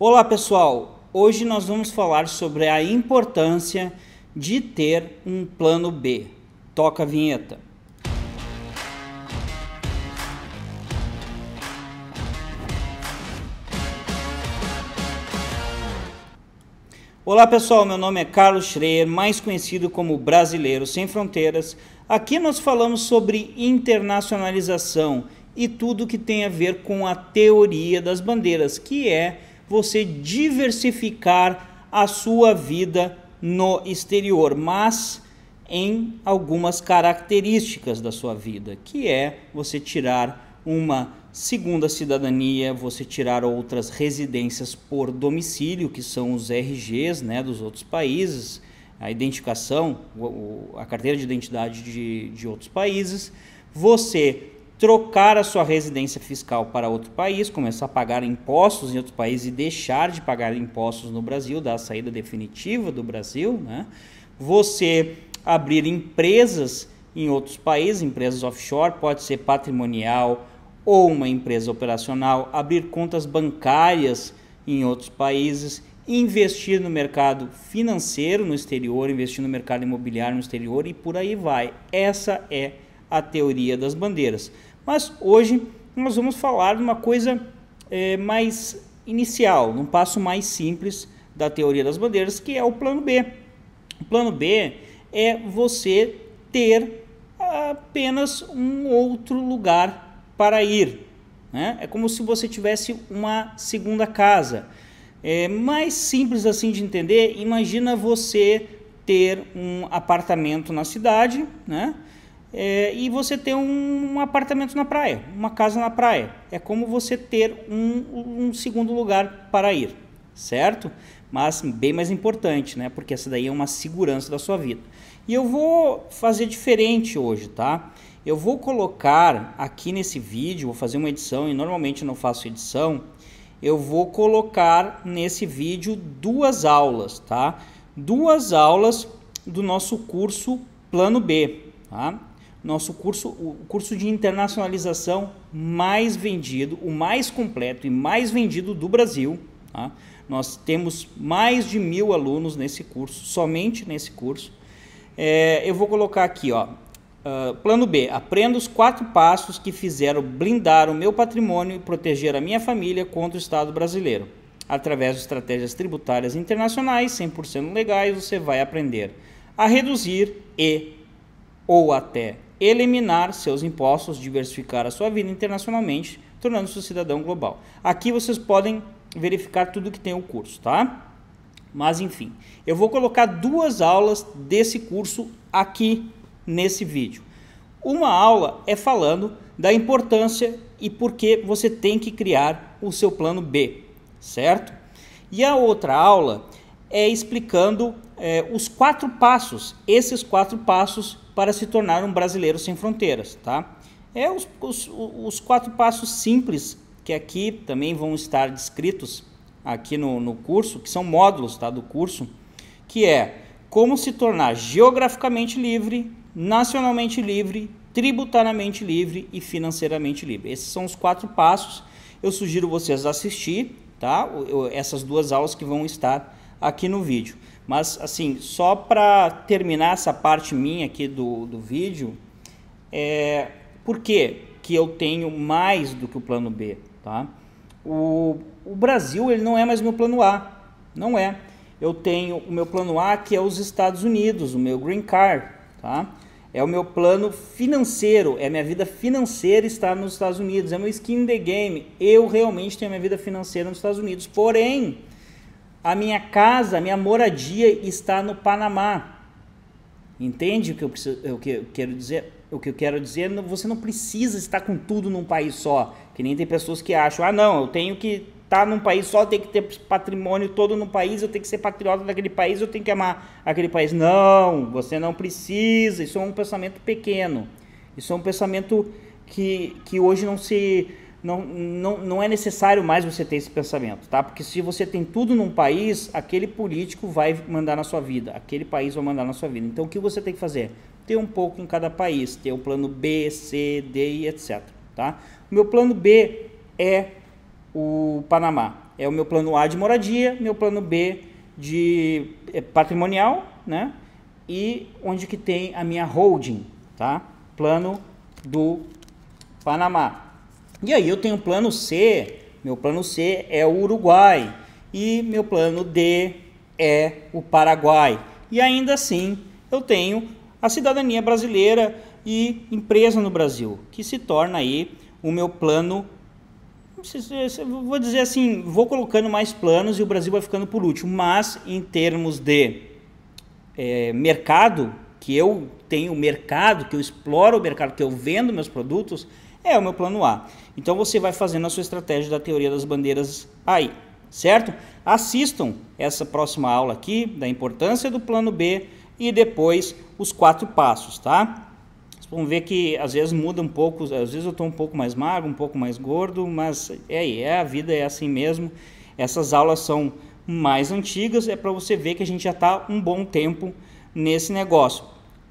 Olá pessoal, hoje nós vamos falar sobre a importância de ter um plano B. Toca a vinheta. Olá pessoal, meu nome é Carlos Schreier, mais conhecido como Brasileiro Sem Fronteiras. Aqui nós falamos sobre internacionalização e tudo que tem a ver com a teoria das bandeiras, que é você diversificar a sua vida no exterior, mas em algumas características da sua vida, que é você tirar uma segunda cidadania, você tirar outras residências por domicílio, que são os RGs né, dos outros países, a identificação, a carteira de identidade de, de outros países, você trocar a sua residência fiscal para outro país, começar a pagar impostos em outro país e deixar de pagar impostos no Brasil, dar a saída definitiva do Brasil, né? Você abrir empresas em outros países, empresas offshore, pode ser patrimonial ou uma empresa operacional, abrir contas bancárias em outros países, investir no mercado financeiro no exterior, investir no mercado imobiliário no exterior e por aí vai. Essa é a teoria das bandeiras. Mas hoje nós vamos falar de uma coisa é, mais inicial, num passo mais simples da teoria das bandeiras, que é o plano B. O plano B é você ter apenas um outro lugar para ir. Né? É como se você tivesse uma segunda casa. É mais simples assim de entender, imagina você ter um apartamento na cidade, né? é, e você ter um, um, apartamento na praia, uma casa na praia. É como você ter um, um segundo lugar para ir, certo? Mas bem mais importante, né? Porque essa daí é uma segurança da sua vida. E eu vou fazer diferente hoje, tá? Eu vou colocar aqui nesse vídeo, vou fazer uma edição e normalmente não faço edição. Eu vou colocar nesse vídeo duas aulas, tá? Duas aulas do nosso curso Plano B, tá? nosso curso, o curso de internacionalização mais vendido, o mais completo e mais vendido do Brasil. Tá? Nós temos mais de mil alunos nesse curso, somente nesse curso. É, eu vou colocar aqui, ó. Uh, plano B, aprenda os quatro passos que fizeram blindar o meu patrimônio e proteger a minha família contra o Estado brasileiro. Através de estratégias tributárias internacionais 100% legais, você vai aprender a reduzir e ou até eliminar seus impostos, diversificar a sua vida internacionalmente, tornando-se um cidadão global. Aqui vocês podem verificar tudo que tem o curso, tá? Mas enfim, eu vou colocar duas aulas desse curso aqui nesse vídeo. Uma aula é falando da importância e por que você tem que criar o seu plano B, certo? E a outra aula é explicando é, os quatro passos, esses quatro passos para se tornar um brasileiro sem fronteiras, tá? É os, os, os quatro passos simples que aqui também vão estar descritos aqui no, no curso, que são módulos tá, do curso, que é como se tornar geograficamente livre, nacionalmente livre, tributariamente livre e financeiramente livre. Esses são os quatro passos. Eu sugiro vocês assistir, tá? Essas duas aulas que vão estar aqui no vídeo. Mas, assim, só para terminar essa parte minha aqui do, do vídeo, é, por que que eu tenho mais do que o plano B, tá? O, o Brasil, ele não é mais meu plano A, não é. Eu tenho o meu plano A, que é os Estados Unidos, o meu green card, tá? É o meu plano financeiro, é minha vida financeira estar nos Estados Unidos, é meu skin in the game. Eu realmente tenho minha vida financeira nos Estados Unidos. Porém, a minha casa, a minha moradia está no Panamá. Entende o que eu, preciso, o que eu quero dizer? O que eu quero dizer, é, você não precisa estar com tudo num país só. Que nem tem pessoas que acham, ah, não, eu tenho que estar tá num país só, tem que ter patrimônio todo no país, eu tenho que ser patriota daquele país, eu tenho que amar aquele país. Não, você não precisa. Isso é um pensamento pequeno. Isso é um pensamento que, que hoje não se não, não, não é necessário mais você ter esse pensamento, tá? Porque se você tem tudo num país, aquele político vai mandar na sua vida, aquele país vai mandar na sua vida. Então o que você tem que fazer? Ter um pouco em cada país, ter o um plano B, C, D e etc, tá? O meu plano B é o Panamá. É o meu plano A de moradia, meu plano B de eh, patrimonial, né? E onde que tem a minha holding, tá? Plano do Panamá. E aí eu tenho plano C, meu plano C é o Uruguai e meu plano D é o Paraguai. E ainda assim eu tenho a cidadania brasileira e empresa no Brasil, que se torna aí o meu plano vou dizer assim, vou colocando mais planos e o Brasil vai ficando por último, mas em termos de é, mercado, que eu tenho mercado, que eu exploro o mercado, que eu vendo meus produtos, é o meu plano A. Então você vai fazendo a sua estratégia da teoria das bandeiras aí, certo? Assistam essa próxima aula aqui da importância do plano B e depois os quatro passos, tá? Vocês vão ver que às vezes muda um pouco, às vezes eu estou um pouco mais magro, um pouco mais gordo, mas é aí, é, a vida é assim mesmo. Essas aulas são mais antigas, é para você ver que a gente já está um bom tempo nesse negócio.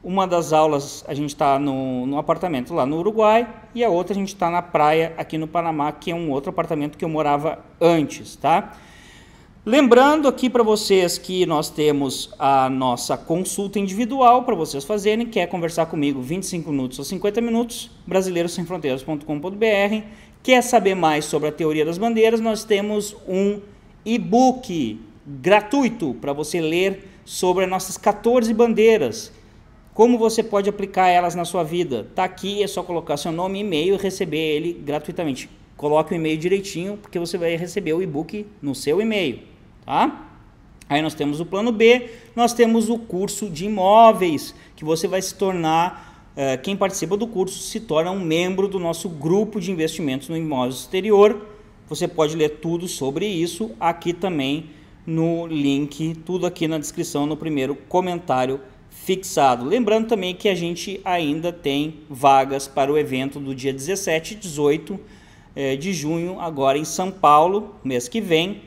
Uma das aulas a gente está no, no apartamento lá no Uruguai e a outra a gente está na praia aqui no Panamá, que é um outro apartamento que eu morava antes, tá? Lembrando aqui para vocês que nós temos a nossa consulta individual para vocês fazerem. Quer conversar comigo 25 minutos ou 50 minutos? brasileirosemfronteiras.com.br. Quer saber mais sobre a teoria das bandeiras? Nós temos um e-book gratuito para você ler sobre as nossas 14 bandeiras. Como você pode aplicar elas na sua vida? Tá aqui, é só colocar seu nome e e-mail e receber ele gratuitamente. Coloque o e-mail direitinho, porque você vai receber o e-book no seu e-mail, tá? Aí nós temos o plano B, nós temos o curso de imóveis, que você vai se tornar, eh, quem participa do curso se torna um membro do nosso grupo de investimentos no imóvel exterior. Você pode ler tudo sobre isso aqui também no link, tudo aqui na descrição, no primeiro comentário fixado. Lembrando também que a gente ainda tem vagas para o evento do dia 17 e 18 de junho, agora em São Paulo, mês que vem.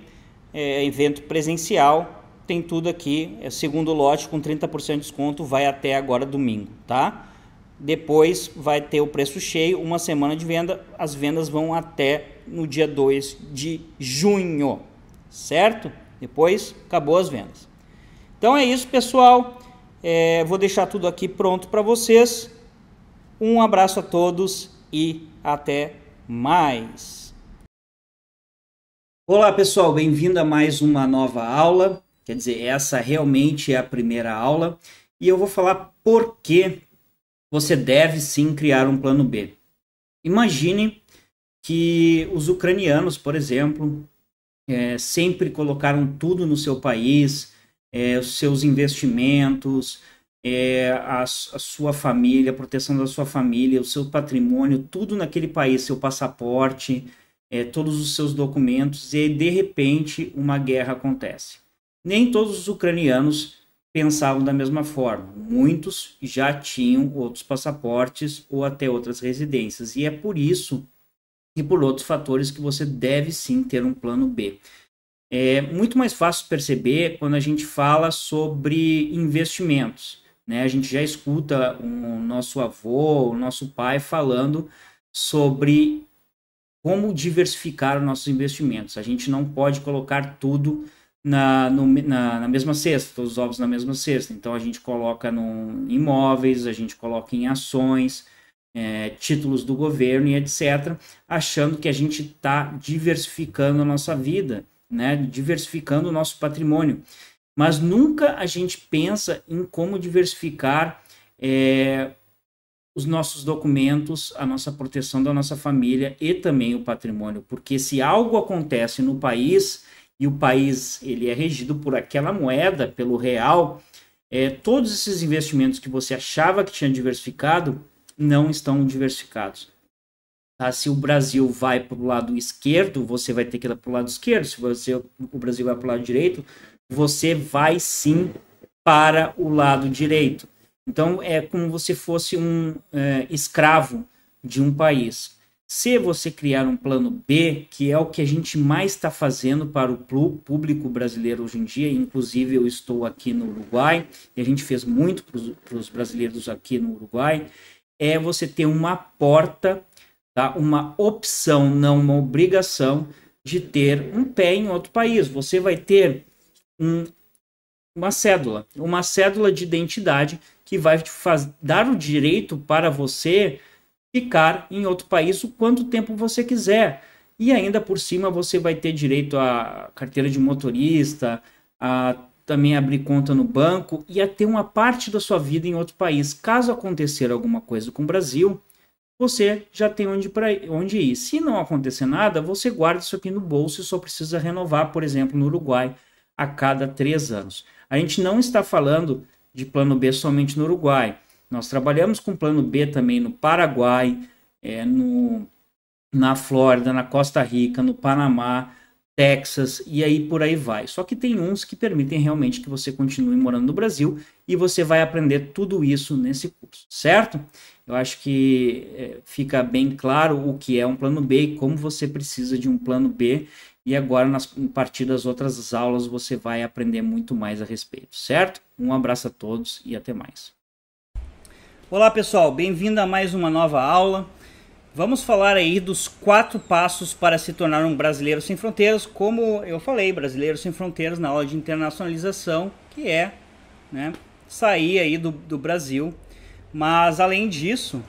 É, evento presencial, tem tudo aqui. É segundo lote com 30% de desconto, vai até agora domingo, tá? Depois vai ter o preço cheio, uma semana de venda. As vendas vão até no dia 2 de junho, certo? Depois acabou as vendas. Então é isso, pessoal. É, vou deixar tudo aqui pronto para vocês. Um abraço a todos e até mais. Olá pessoal, bem-vindo a mais uma nova aula. Quer dizer, essa realmente é a primeira aula e eu vou falar por que você deve sim criar um plano B. Imagine que os ucranianos, por exemplo, é, sempre colocaram tudo no seu país, é, os seus investimentos, é, a, a, sua família, a proteção da sua família, o seu patrimônio, tudo naquele país, seu passaporte, é, todos os seus documentos, e de repente uma guerra acontece. Nem todos os ucranianos pensavam da mesma forma. Muitos já tinham outros passaportes ou até outras residências, e é por isso e por outros fatores que você deve sim ter um plano B é muito mais fácil perceber quando a gente fala sobre investimentos. Né? A gente já escuta o nosso avô, o nosso pai falando sobre como diversificar os nossos investimentos. A gente não pode colocar tudo na, no, na, na, mesma cesta, todos os ovos na mesma cesta. Então a gente coloca em imóveis, a gente coloca em ações, é, títulos do governo e etc., achando que a gente está diversificando a nossa vida né? Diversificando o nosso patrimônio. Mas nunca a gente pensa em como diversificar é, os nossos documentos, a nossa proteção da nossa família e também o patrimônio, porque se algo acontece no país e o país ele é regido por aquela moeda, pelo real, é, todos esses investimentos que você achava que tinha diversificado não estão diversificados. Tá? Se o Brasil vai para o lado esquerdo, você vai ter que ir para o lado esquerdo. Se você, o Brasil vai para o lado direito, você vai sim para o lado direito. Então é como se fosse um é, escravo de um país. Se você criar um plano B, que é o que a gente mais está fazendo para o público brasileiro hoje em dia, inclusive eu estou aqui no Uruguai, e a gente fez muito para os brasileiros aqui no Uruguai, é você ter uma porta tá? uma opção, não uma obrigação de ter um pé em outro país. Você vai ter um, uma cédula, uma cédula de identidade que vai faz, dar o direito para você ficar em outro país o quanto tempo você quiser. E ainda por cima você vai ter direito à carteira de motorista, a também abrir conta no banco e a ter uma parte da sua vida em outro país. Caso acontecer alguma coisa com o Brasil, você já tem onde, pra, onde ir. Se não acontecer nada, você guarda isso aqui no bolso e só precisa renovar, por exemplo, no Uruguai, a cada três anos. A gente não está falando de plano B somente no Uruguai. Nós trabalhamos com plano B também no Paraguai, é, no, na Flórida, na Costa Rica, no Panamá, Texas e aí por aí vai. Só que tem uns que permitem realmente que você continue morando no Brasil e você vai aprender tudo isso nesse curso, certo? eu acho que é, fica bem claro o que é um plano B e como você precisa de um plano B. E agora, nas, a partir das outras aulas, você vai aprender muito mais a respeito, certo? Um abraço a todos e até mais. Olá, pessoal, bem-vindo a mais uma nova aula. Vamos falar aí dos quatro passos para se tornar um brasileiro sem fronteiras, como eu falei, brasileiro sem fronteiras na aula de internacionalização, que é né, sair aí do, do Brasil mas, além disso,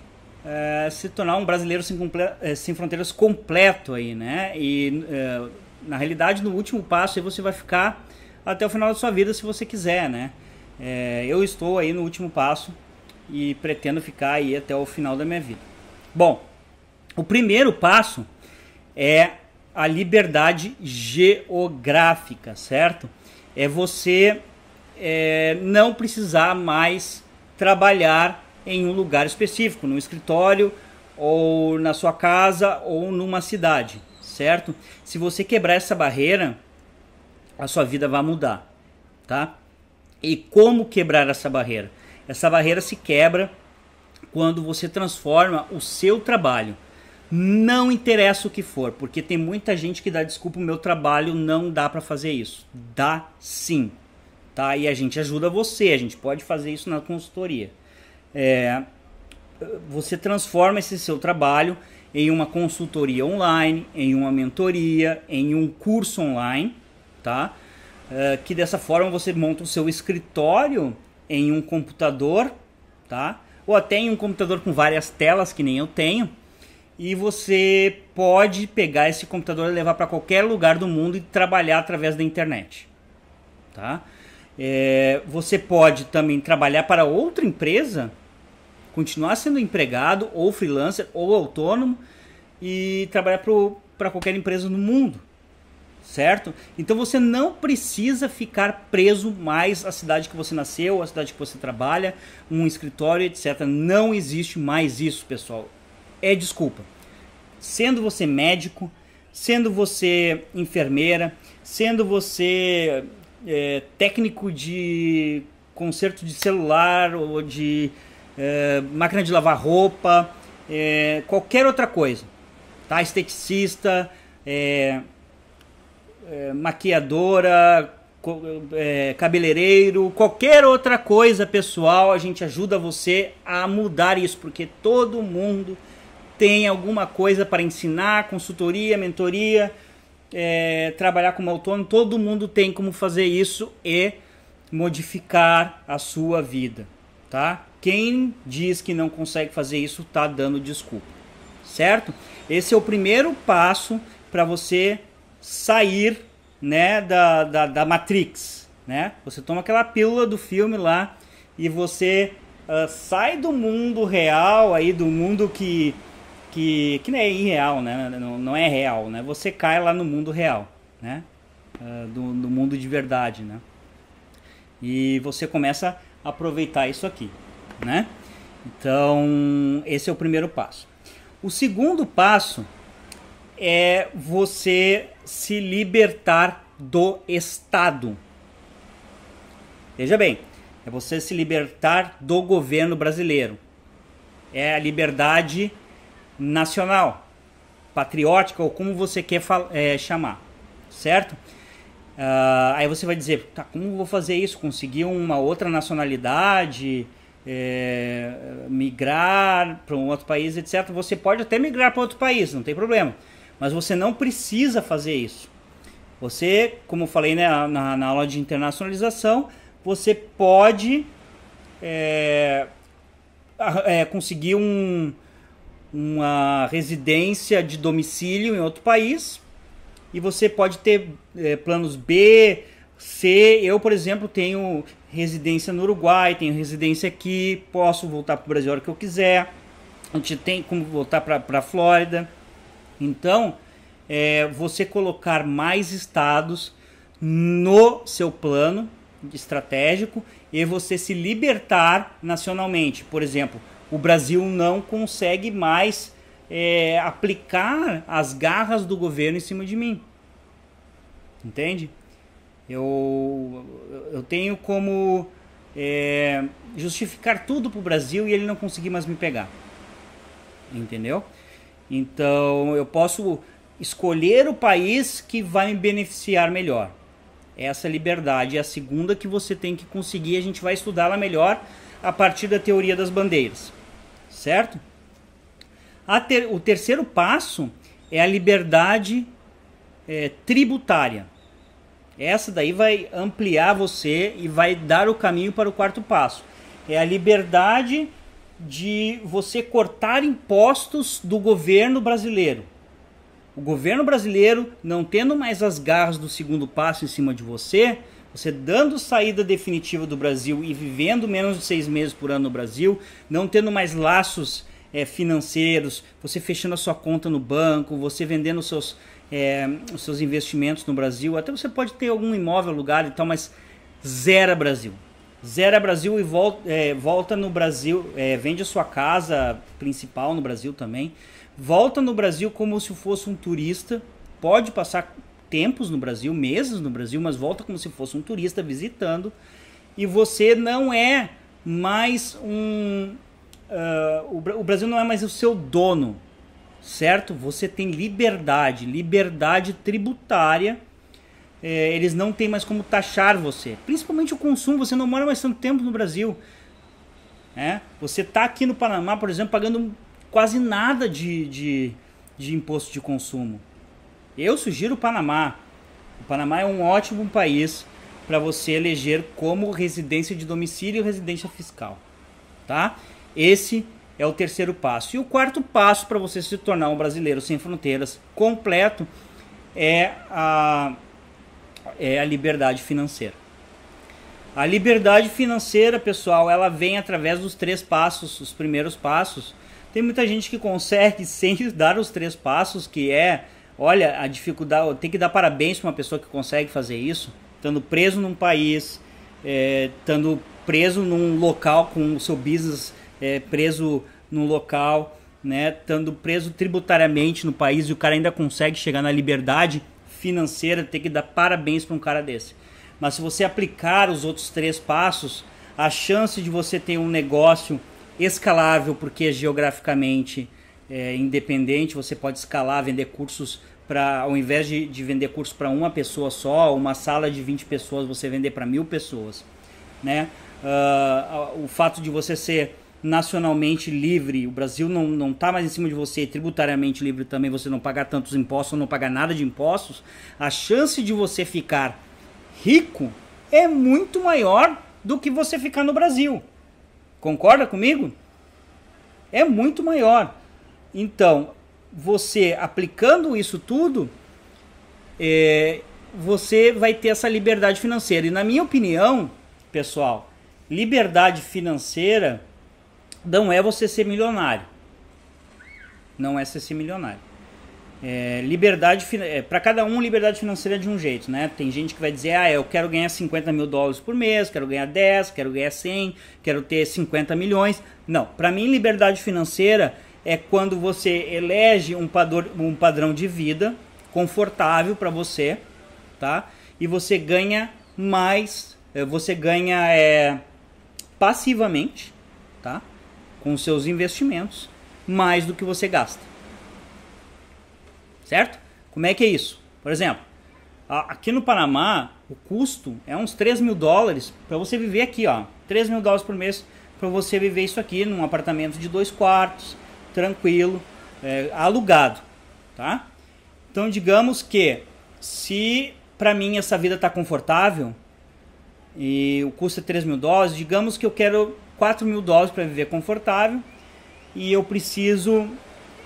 é, se tornar um brasileiro sem, é, sem, fronteiras completo aí, né? E, é, na realidade, no último passo, aí você vai ficar até o final da sua vida, se você quiser, né? É, eu estou aí no último passo e pretendo ficar aí até o final da minha vida. Bom, o primeiro passo é a liberdade geográfica, certo? É você é, não precisar mais trabalhar em um lugar específico, num escritório ou na sua casa ou numa cidade, certo? Se você quebrar essa barreira, a sua vida vai mudar, tá? E como quebrar essa barreira? Essa barreira se quebra quando você transforma o seu trabalho. Não interessa o que for, porque tem muita gente que dá desculpa, o meu trabalho não dá para fazer isso. Dá sim, tá? E a gente ajuda você, a gente pode fazer isso na consultoria é, você transforma esse seu trabalho em uma consultoria online, em uma mentoria, em um curso online, tá? É, que dessa forma você monta o seu escritório em um computador, tá? Ou até em um computador com várias telas, que nem eu tenho, e você pode pegar esse computador e levar para qualquer lugar do mundo e trabalhar através da internet, tá? É, você pode também trabalhar para outra empresa continuar sendo empregado ou freelancer ou autônomo e trabalhar para qualquer empresa no mundo, certo? Então você não precisa ficar preso mais à cidade que você nasceu, à cidade que você trabalha, um escritório, etc. Não existe mais isso, pessoal. É desculpa. Sendo você médico, sendo você enfermeira, sendo você é, técnico de conserto de celular ou de é, máquina de lavar roupa, é, qualquer outra coisa, tá? Esteticista, é, é maquiadora, é, cabeleireiro, qualquer outra coisa pessoal, a gente ajuda você a mudar isso, porque todo mundo tem alguma coisa para ensinar, consultoria, mentoria, é, trabalhar como autônomo, todo mundo tem como fazer isso e modificar a sua vida, tá? Quem diz que não consegue fazer isso está dando desculpa, certo? Esse é o primeiro passo para você sair né, da, da, da, Matrix. Né? Você toma aquela pílula do filme lá e você uh, sai do mundo real, aí do mundo que, que, que não é irreal, né? não, não é real. Né? Você cai lá no mundo real, né? Uh, do, do mundo de verdade. Né? E você começa a aproveitar isso aqui né? Então, esse é o primeiro passo. O segundo passo é você se libertar do Estado. Veja bem, é você se libertar do governo brasileiro. É a liberdade nacional, patriótica ou como você quer é, chamar, certo? Uh, aí você vai dizer, tá, como vou fazer isso? Conseguir uma outra nacionalidade? é, migrar para um outro país, etc. Você pode até migrar para outro país, não tem problema. Mas você não precisa fazer isso. Você, como eu falei né, na, na aula de internacionalização, você pode é, é, conseguir um, uma residência de domicílio em outro país e você pode ter é, planos B, C. Eu, por exemplo, tenho residência no Uruguai, tenho residência aqui, posso voltar para o Brasil a hora que eu quiser, a gente tem como voltar para a Flórida. Então, é, você colocar mais estados no seu plano estratégico e você se libertar nacionalmente. Por exemplo, o Brasil não consegue mais é, aplicar as garras do governo em cima de mim. Entende? Eu, eu tenho como é, justificar tudo para o Brasil e ele não conseguir mais me pegar. Entendeu? Então eu posso escolher o país que vai me beneficiar melhor. Essa é liberdade é a segunda que você tem que conseguir. A gente vai estudá-la melhor a partir da teoria das bandeiras, certo? Ter, o terceiro passo é a liberdade é, tributária. Essa daí vai ampliar você e vai dar o caminho para o quarto passo. É a liberdade de você cortar impostos do governo brasileiro. O governo brasileiro, não tendo mais as garras do segundo passo em cima de você, você dando saída definitiva do Brasil e vivendo menos de seis meses por ano no Brasil, não tendo mais laços é, financeiros, você fechando a sua conta no banco, você vendendo seus é, os seus investimentos no Brasil. Até você pode ter algum imóvel, lugar e tal, mas zera Brasil. Zera Brasil e volta, é, volta no Brasil, é, vende a sua casa principal no Brasil também. Volta no Brasil como se fosse um turista. Pode passar tempos no Brasil, meses no Brasil, mas volta como se fosse um turista visitando. E você não é mais um. Uh, o, o Brasil não é mais o seu dono certo? Você tem liberdade, liberdade tributária. É, eles não têm mais como taxar você, principalmente o consumo. Você não mora mais tanto tempo no Brasil. É? Você está aqui no Panamá, por exemplo, pagando quase nada de, de, de imposto de consumo. Eu sugiro o Panamá. O Panamá é um ótimo país para você eleger como residência de domicílio e residência fiscal, tá? Esse é o terceiro passo. E o quarto passo para você se tornar um brasileiro sem fronteiras completo é a, é a liberdade financeira. A liberdade financeira, pessoal, ela vem através dos três passos, os primeiros passos. Tem muita gente que consegue sem dar os três passos, que é, olha, a dificuldade, tem que dar parabéns para uma pessoa que consegue fazer isso, estando preso num país, é, estando preso num local com o seu business é, preso num local, né, estando preso tributariamente no país e o cara ainda consegue chegar na liberdade financeira, tem que dar parabéns para um cara desse. Mas se você aplicar os outros três passos, a chance de você ter um negócio escalável, porque é geograficamente é, independente, você pode escalar, vender cursos para, ao invés de, de vender curso para uma pessoa só, uma sala de 20 pessoas, você vender para mil pessoas, né? Uh, o fato de você ser nacionalmente livre, o Brasil não, não tá mais em cima de você, tributariamente livre também, você não pagar tantos impostos, ou não pagar nada de impostos, a chance de você ficar rico é muito maior do que você ficar no Brasil. Concorda comigo? É muito maior. Então, você aplicando isso tudo, é, você vai ter essa liberdade financeira. E na minha opinião, pessoal, liberdade financeira não é você ser milionário. Não é você ser milionário. É, liberdade é, para cada um liberdade financeira é de um jeito né tem gente que vai dizer ah eu quero ganhar 50 mil dólares por mês quero ganhar 10 quero ganhar 100 quero ter 50 milhões não para mim liberdade financeira é quando você elege um, pador, um padrão de vida confortável para você tá e você ganha mais eh, você ganha é, passivamente tá com seus investimentos mais do que você gasta. Certo? Como é que é isso? Por exemplo, aqui no Panamá, o custo é uns 3 mil dólares para você viver aqui, ó. 3 mil dólares por mês para você viver isso aqui num apartamento de dois quartos, tranquilo, é, alugado, tá? Então, digamos que se para mim essa vida está confortável e o custo é 3 mil dólares, digamos que eu quero 4 mil dólares para viver confortável e eu preciso,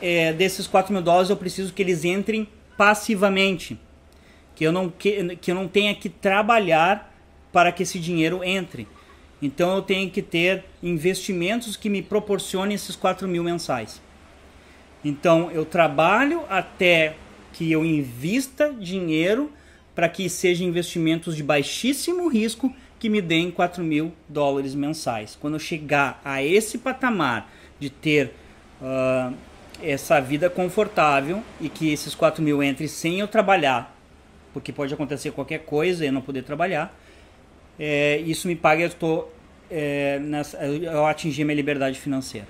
é, desses 4 mil dólares, eu preciso que eles entrem passivamente. Que eu, não, que, que eu não tenha que trabalhar para que esse dinheiro entre. Então eu tenho que ter investimentos que me proporcionem esses 4 mil mensais. Então eu trabalho até que eu invista dinheiro para que sejam investimentos de baixíssimo risco que me deem 4 mil dólares mensais. Quando eu chegar a esse patamar de ter uh, essa vida confortável e que esses 4 mil entrem sem eu trabalhar, porque pode acontecer qualquer coisa e eu não poder trabalhar, é, isso me paga, eu, tô, é, nessa, eu atingi minha liberdade financeira.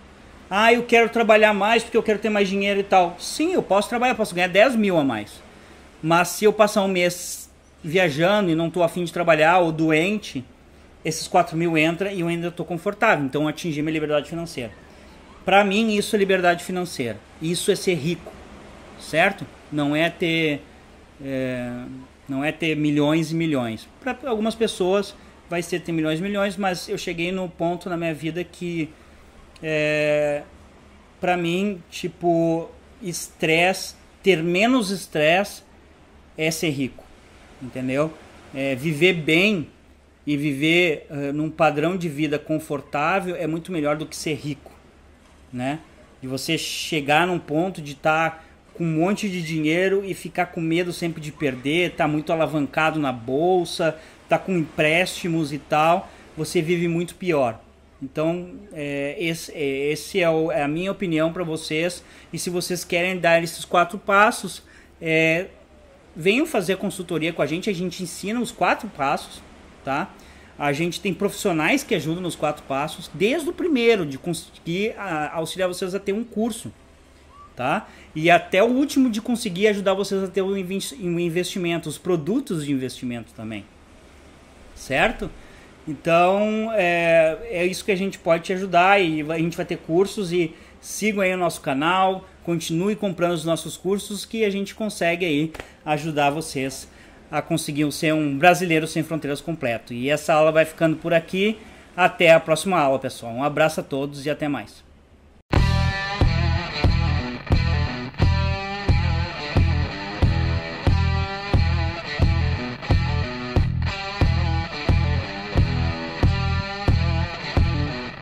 Ah, eu quero trabalhar mais porque eu quero ter mais dinheiro e tal. Sim, eu posso trabalhar, posso ganhar 10 mil a mais. Mas se eu passar um mês viajando e não estou afim de trabalhar ou doente, esses 4 mil entra e eu ainda estou confortável. Então atingi minha liberdade financeira. Para mim isso é liberdade financeira. Isso é ser rico, certo? Não é ter é, não é ter milhões e milhões. Para algumas pessoas vai ser ter milhões e milhões, mas eu cheguei no ponto na minha vida que é, para mim tipo estresse, ter menos estresse é ser rico entendeu? É, viver bem e viver uh, num padrão de vida confortável é muito melhor do que ser rico, né? De você chegar num ponto de estar tá com um monte de dinheiro e ficar com medo sempre de perder, tá muito alavancado na bolsa, tá com empréstimos e tal, você vive muito pior. Então, é, esse, é, esse é, o, é, a minha opinião para vocês. E se vocês querem dar esses quatro passos, é, venham fazer consultoria com a gente, a gente ensina os quatro passos, tá? A gente tem profissionais que ajudam nos quatro passos, desde o primeiro, de conseguir ah, auxiliar vocês a ter um curso, tá? E até o último de conseguir ajudar vocês a ter um investimento, os produtos de investimento também, certo? Então, é, é isso que a gente pode te ajudar e a gente vai ter cursos e sigam aí o nosso canal, continue comprando os nossos cursos que a gente consegue aí ajudar vocês a conseguir ser um brasileiro sem fronteiras completo. E essa aula vai ficando por aqui. Até a próxima aula, pessoal. Um abraço a todos e até mais.